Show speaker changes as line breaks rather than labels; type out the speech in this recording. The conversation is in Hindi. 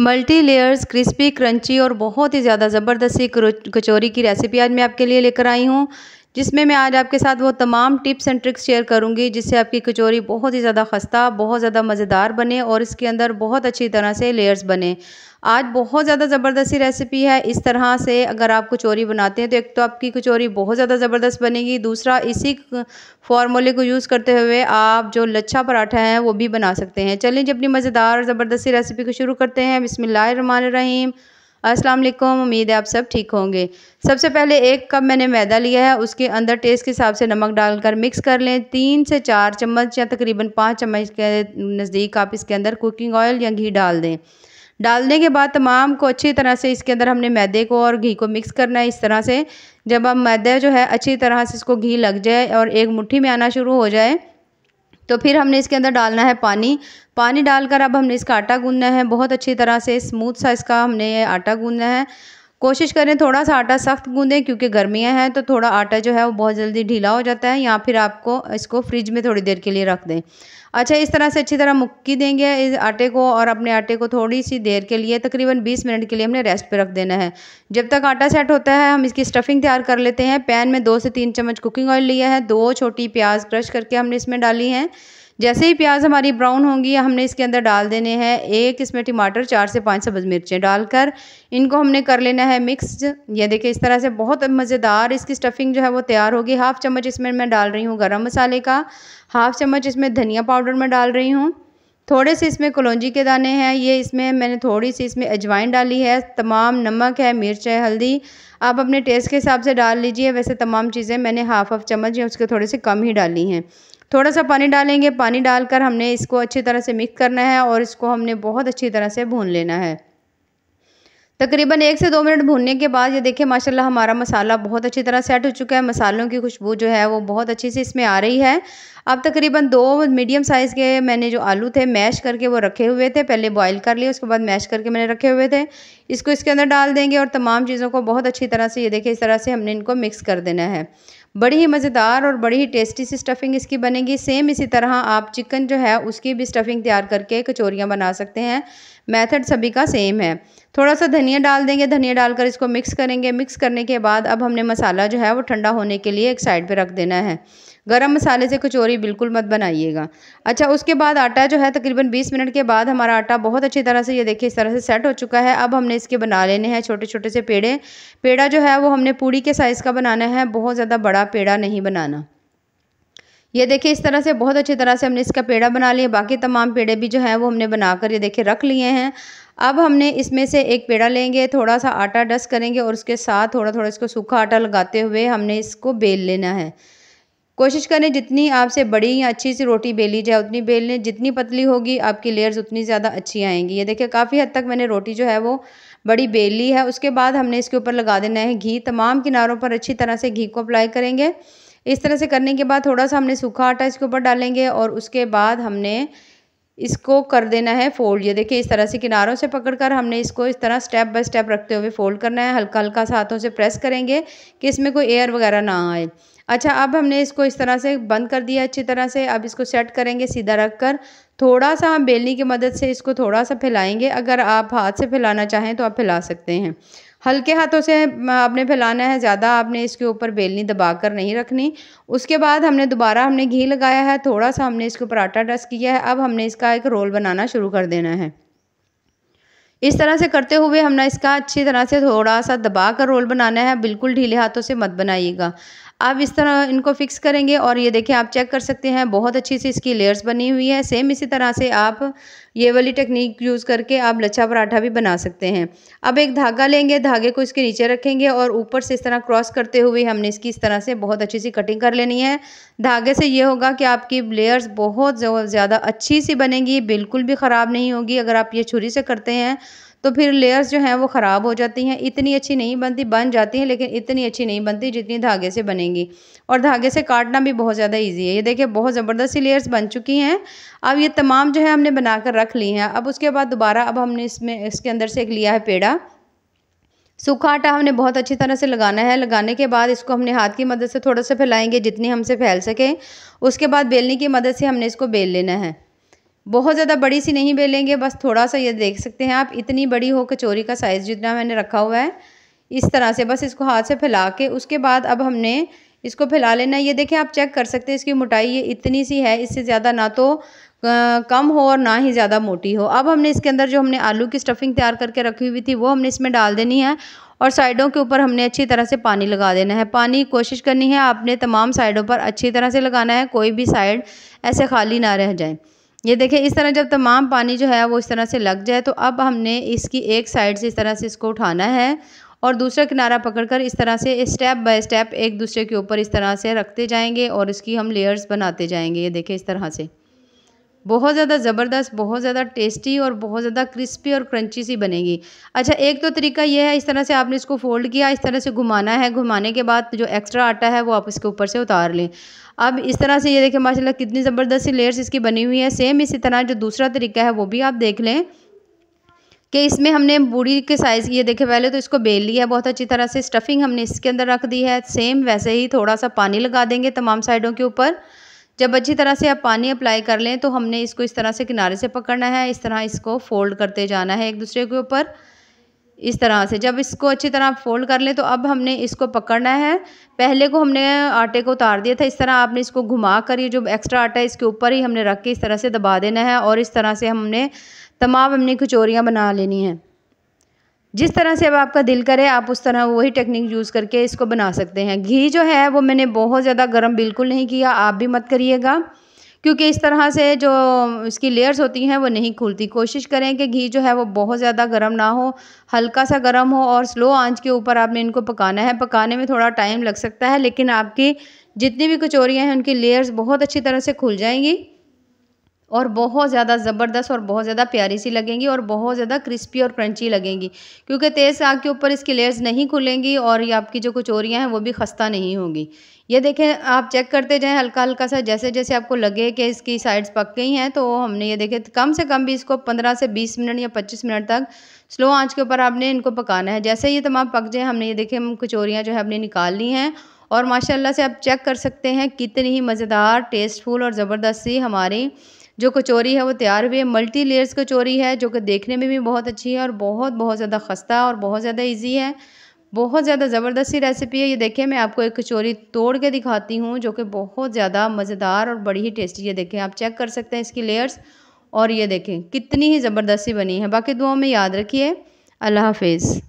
मल्टी लेयर्स क्रिस्पी क्रंची और बहुत ही ज़्यादा ज़बरदस्ती कचौरी की रेसिपी आज मैं आपके लिए लेकर आई हूँ जिसमें मैं आज आपके साथ वो तमाम टिप्स एंड ट्रिक्स शेयर करूँगी जिससे आपकी कचौरी बहुत ही ज़्यादा खस्ता बहुत ज़्यादा मज़ेदार बने और इसके अंदर बहुत अच्छी तरह से लेयर्स बने आज बहुत ज़्यादा ज़बरदस्ती रेसिपी है इस तरह से अगर आप कचौरी बनाते हैं तो एक तो आपकी कचौरी बहुत ज़्यादा ज़बरदस्त बनेगी दूसरा इसी फार्मूले को यूज़ करते हुए आप जो लच्छा पराठा है वो भी बना सकते हैं चलिए जी अपनी मज़ेदार और ज़बरदस्ती रेसिपी को शुरू करते हैं बिसमिल्लर रहीम अस्सलाम वालेकुम उम्मीद है आप सब ठीक होंगे सबसे पहले एक कप मैंने मैदा लिया है उसके अंदर टेस्ट के हिसाब से नमक डालकर मिक्स कर लें तीन से चार चम्मच या तकरीबन पाँच चम्मच के नज़दीक आप इसके अंदर कुकिंग ऑयल या घी डाल दें डालने के बाद तमाम को अच्छी तरह से इसके अंदर हमने मैदे को और घी को मिक्स करना है इस तरह से जब हम मैदा जो है अच्छी तरह से इसको घी लग जाए और एक मुट्ठी में आना शुरू हो जाए तो फिर हमने इसके अंदर डालना है पानी पानी डालकर अब हमने इसका आटा गूंदना है बहुत अच्छी तरह से स्मूथ सा इसका हमने आटा गूंदना है कोशिश करें थोड़ा सा आटा सख्त गूंदें क्योंकि गर्मियाँ हैं तो थोड़ा आटा जो है वो बहुत जल्दी ढीला हो जाता है या फिर आपको इसको फ्रिज में थोड़ी देर के लिए रख दें अच्छा इस तरह से अच्छी तरह मुक्की देंगे इस आटे को और अपने आटे को थोड़ी सी देर के लिए तकरीबन 20 मिनट के लिए हमने रेस्ट पे रख देना है जब तक आटा सेट होता है हम इसकी स्टफिंग तैयार कर लेते हैं पैन में दो से तीन चम्मच कुकिंग ऑयल लिया है दो छोटी प्याज क्रश करके हमने इसमें डाली हैं जैसे ही प्याज हमारी ब्राउन होंगी हमने इसके अंदर डाल देने हैं एक इसमें टमाटर चार से पाँच सब्ज़ मिर्चें डालकर इनको हमने कर लेना है मिक्स ये देखिए इस तरह से बहुत मज़ेदार इसकी स्टफिंग जो है वो तैयार होगी हाफ़ चम्मच इसमें मैं डाल रही हूँ गर्म मसाले का हाफ़ चम्मच इसमें धनिया पाउडर में डाल रही हूँ थोड़े से इसमें कलौजी के दाने हैं ये इसमें मैंने थोड़ी सी इसमें अजवाइन डाली है तमाम नमक है मिर्च है हल्दी आप अपने टेस्ट के हिसाब से डाल लीजिए वैसे तमाम चीज़ें मैंने हाफ हाफ चम्मच या उसके थोड़े से कम ही डाली हैं थोड़ा सा पानी डालेंगे पानी डालकर हमने इसको अच्छी तरह से मिक्स करना है और इसको हमने बहुत अच्छी तरह से भून लेना है तकरीबन एक से दो मिनट भूनने के बाद ये देखिए माशाल्लाह हमारा मसाला बहुत अच्छी तरह सेट हो चुका है मसालों की खुशबू जो है वो बहुत अच्छी से इसमें आ रही है अब तकरीबन दो मीडियम साइज़ के मैंने जो आलू थे मैश करके वो रखे हुए थे पहले बॉईल कर लिए उसके बाद मैश करके मैंने रखे हुए थे इसको इसके अंदर डाल देंगे और तमाम चीज़ों को बहुत अच्छी तरह से ये देखिए इस तरह से हमने इनको मिक्स कर देना है बड़ी ही मज़ेदार और बड़ी ही टेस्टी सी स्टफ़िंग इसकी बनेगी सेम इसी तरह आप चिकन जो है उसकी भी स्टफ़िंग तैयार करके कचौरियाँ बना सकते हैं मेथड सभी का सेम है थोड़ा सा धनिया डाल देंगे धनिया डालकर इसको मिक्स करेंगे मिक्स करने के बाद अब हमने मसाला जो है वो ठंडा होने के लिए एक साइड पर रख देना है गरम मसाले से कचौरी बिल्कुल मत बनाइएगा अच्छा उसके बाद आटा जो है तकरीबन 20 मिनट के बाद हमारा आटा बहुत अच्छी तरह से ये देखिए इस तरह से सेट हो चुका है अब हमने इसके बना लेने हैं छोटे छोटे से पेड़े पेड़ा जो है वो हमने पूड़ी के साइज़ का बनाना है बहुत ज़्यादा बड़ा पेड़ा नहीं बनाना ये देखिए इस तरह से बहुत अच्छी तरह से हमने इसका पेड़ा बना लिया बाकी तमाम पेड़े भी जो हैं वो हमने बनाकर ये देखिए रख लिए हैं अब हमने इसमें से एक पेड़ा लेंगे थोड़ा सा आटा डस्ट करेंगे और उसके साथ थोड़ा थोड़ा इसको सूखा आटा लगाते हुए हमने इसको बेल लेना है कोशिश करें जितनी आपसे बड़ी या अच्छी सी रोटी बेली जाए उतनी बेल लें जितनी पतली होगी आपकी लेयर्स उतनी ज़्यादा अच्छी आएंगी ये देखिए काफ़ी हद तक मैंने रोटी जो है वो बड़ी बेली है उसके बाद हमने इसके ऊपर लगा देना है घी तमाम किनारों पर अच्छी तरह से घी को अप्लाई करेंगे इस तरह से करने के बाद थोड़ा सा हमने सूखा आटा इसके ऊपर डालेंगे और उसके बाद हमने इसको कर देना है फोल्ड ये देखिए इस तरह से किनारों से पकड़कर हमने इसको इस तरह स्टेप बाय स्टेप रखते हुए फोल्ड करना है हल्का हल्का सा हाथों से प्रेस करेंगे कि इसमें कोई एयर वगैरह ना आए अच्छा अब हमने इसको इस तरह से बंद कर दिया अच्छी तरह से अब इसको सेट करेंगे सीधा रख कर थोड़ा सा हम बेलनी की मदद से इसको थोड़ा सा फैलाएंगे अगर आप हाथ से फैलाना चाहें तो आप फैला सकते हैं हल्के हाथों से आपने फैलाना है ज़्यादा आपने इसके ऊपर बेलनी दबा कर नहीं रखनी उसके बाद हमने दोबारा हमने घी लगाया है थोड़ा सा हमने इसको पराठा डस किया है अब हमने इसका एक रोल बनाना शुरू कर देना है इस तरह से करते हुए हमने इसका अच्छी तरह से थोड़ा सा दबा कर रोल बनाना है बिल्कुल ढीले हाथों से मत बनाइएगा आप इस तरह इनको फिक्स करेंगे और ये देखें आप चेक कर सकते हैं बहुत अच्छी सी इसकी लेयर्स बनी हुई है सेम इसी तरह से आप ये वाली टेक्निक यूज़ करके आप लच्छा पराठा भी बना सकते हैं अब एक धागा लेंगे धागे को इसके नीचे रखेंगे और ऊपर से इस तरह क्रॉस करते हुए हमने इसकी इस तरह से बहुत अच्छी सी कटिंग कर लेनी है धागे से ये होगा कि आपकी लेयर्स बहुत ज़्यादा अच्छी सी बनेंगी बिल्कुल भी ख़राब नहीं होगी अगर आप ये छुरी से करते हैं तो फिर लेयर्स जो हैं वो ख़राब हो जाती हैं इतनी अच्छी नहीं बनती बन जाती हैं लेकिन इतनी अच्छी नहीं बनती जितनी धागे से बनेंगी और धागे से काटना भी बहुत ज़्यादा ईजी है ये देखिए बहुत ज़बरदस्त सी लेयर्स बन चुकी हैं अब ये तमाम जो है हमने बना कर रख ली हैं अब उसके बाद दोबारा अब हमने इसमें इसके अंदर से एक लिया है पेड़ा सूखा आटा हमने बहुत अच्छी तरह से लगाना है लगाने के बाद इसको हमने हाथ की मदद से थोड़ा सा फैलाएंगे जितनी हमसे फैल सके उसके बाद बेलने की मदद से हमने इसको बेल लेना है बहुत ज़्यादा बड़ी सी नहीं बेलेंगे बस थोड़ा सा ये देख सकते हैं आप इतनी बड़ी हो कचौरी का साइज़ जितना मैंने रखा हुआ है इस तरह से बस इसको हाथ से फैला के उसके बाद अब हमने इसको फैला लेना ये देखें आप चेक कर सकते हैं इसकी मोटाई ये इतनी सी है इससे ज़्यादा ना तो कम हो और ना ही ज़्यादा मोटी हो अब हमने इसके अंदर जो हमने आलू की स्टफिंग तैयार करके रखी हुई थी वो हमने इसमें डाल देनी है और साइडों के ऊपर हमने अच्छी तरह से पानी लगा देना है पानी कोशिश करनी है आपने तमाम साइडों पर अच्छी तरह से लगाना है कोई भी साइड ऐसे खाली ना रह जाए ये देखें इस तरह जब तमाम पानी जो है वो इस तरह से लग जाए तो अब हमने इसकी एक साइड से इस तरह से इसको उठाना है और दूसरा किनारा पकड़कर इस तरह से स्टेप बाय स्टेप एक दूसरे के ऊपर इस तरह से रखते जाएंगे और इसकी हम लेयर्स बनाते जाएंगे ये देखें इस तरह से बहुत ज़्यादा ज़बरदस्त बहुत ज़्यादा टेस्टी और बहुत ज़्यादा क्रिस्पी और क्रंची सी बनेगी अच्छा एक तो तरीका यह है इस तरह से आपने इसको फ़ोल्ड किया इस तरह से घुमाना है घुमाने के बाद जो एक्स्ट्रा आटा है वो आप इसके ऊपर से उतार लें अब इस तरह से ये देखें माशाल्लाह कितनी ज़बरदस्त सी लेयर्स इसकी बनी हुई है सेम इसी तरह जो दूसरा तरीका है वो भी आप देख लें कि इसमें हमने बूढ़ी के साइज़ ये देखे पहले तो इसको बेल लिया है बहुत अच्छी तरह से स्टफ़िंग हमने इसके अंदर रख दी है सेम वैसे ही थोड़ा सा पानी लगा देंगे तमाम साइडों के ऊपर जब अच्छी तरह से आप पानी अप्लाई कर लें तो हमने इसको इस तरह से किनारे से पकड़ना है इस तरह इसको फोल्ड करते जाना है एक दूसरे के ऊपर इस तरह से जब इसको अच्छी तरह फोल्ड कर लें तो अब हमने इसको पकड़ना है पहले को हमने आटे को उतार दिया था इस तरह आपने इसको घुमा कर ये जो एक्स्ट्रा आटा है इसके ऊपर ही हमने रख के इस तरह से दबा देना है और इस तरह से हमने तमाम हमने कचोरियाँ बना लेनी हैं जिस तरह से अब आपका दिल करे आप उस तरह वही टेक्निक यूज़ करके इसको बना सकते हैं घी जो है वो मैंने बहुत ज़्यादा गर्म बिल्कुल नहीं किया आप भी मत करिएगा क्योंकि इस तरह से जो इसकी लेयर्स होती हैं वो नहीं खुलती कोशिश करें कि घी जो है वो बहुत ज़्यादा गर्म ना हो हल्का सा गर्म हो और स्लो आंच के ऊपर आपने इनको पकाना है पकाने में थोड़ा टाइम लग सकता है लेकिन आपकी जितनी भी कचौरियाँ हैं उनकी लेयर्स बहुत अच्छी तरह से खुल जाएंगी और बहुत ज़्यादा ज़बरदस्त और बहुत ज़्यादा प्यारी सी लगेंगी और बहुत ज़्यादा क्रिस्पी और क्रंची लगेंगी क्योंकि तेज़ आग के ऊपर इसकी लेयर्स नहीं खुलेंगी और ये आपकी जो कचोरियाँ हैं वो भी खस्ता नहीं होंगी ये देखें आप चेक करते जाएं हल्का हल्का सा जैसे जैसे आपको लगे कि इसकी साइड्स पक गई हैं तो हमने ये देखे कम से कम भी इसको पंद्रह से बीस मिनट या पच्चीस मिनट तक स्लो आँच के ऊपर आपने इनको पकाना है जैसे ये तमाम पक जाएँ हमने ये देखे हम कचौरियाँ जो है हमने निकाल ली हैं और माशाल्लाह से आप चेक कर सकते हैं कितनी ही मज़ेदार टेस्टफुल और ज़बरदस्त सी हमारी जो कचौरी है वो तैयार हुई है मल्टी लेयर्स कचौरी है जो कि देखने में भी बहुत अच्छी है और बहुत बहुत ज़्यादा खस्ता और बहुत ज़्यादा ईजी है बहुत ज़्यादा ज़बरदस्त रेसिपी है ये देखिए मैं आपको एक कचौरी तोड़ के दिखाती हूँ जो कि बहुत ज़्यादा मज़ेदार और बड़ी ही टेस्टी ये देखें आप चेक कर सकते हैं इसकी लेयर्स और ये देखें कितनी ही ज़बरदस्ती बनी है बाकी दुआओं में याद रखिए अल्लाह हाफिज़